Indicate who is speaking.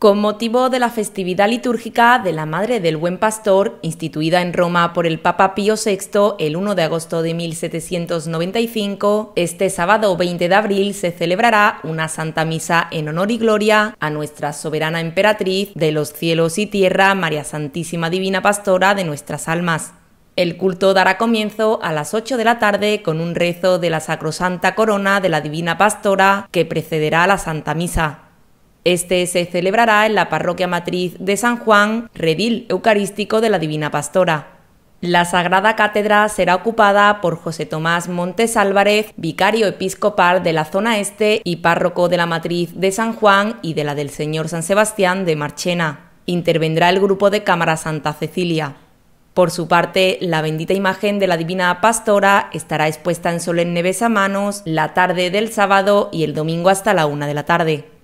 Speaker 1: con motivo de la festividad litúrgica de la Madre del Buen Pastor, instituida en Roma por el Papa Pío VI el 1 de agosto de 1795, este sábado 20 de abril se celebrará una Santa Misa en honor y gloria a nuestra soberana emperatriz de los cielos y tierra, María Santísima Divina Pastora de nuestras almas. El culto dará comienzo a las 8 de la tarde con un rezo de la Sacrosanta Corona de la Divina Pastora que precederá a la Santa Misa. Este se celebrará en la parroquia matriz de San Juan, redil eucarístico de la Divina Pastora. La Sagrada Cátedra será ocupada por José Tomás Montes Álvarez, vicario episcopal de la zona este y párroco de la Matriz de San Juan y de la del Señor San Sebastián de Marchena. Intervendrá el grupo de Cámara Santa Cecilia. Por su parte, la bendita imagen de la Divina Pastora estará expuesta en a Manos la tarde del sábado y el domingo hasta la una de la tarde.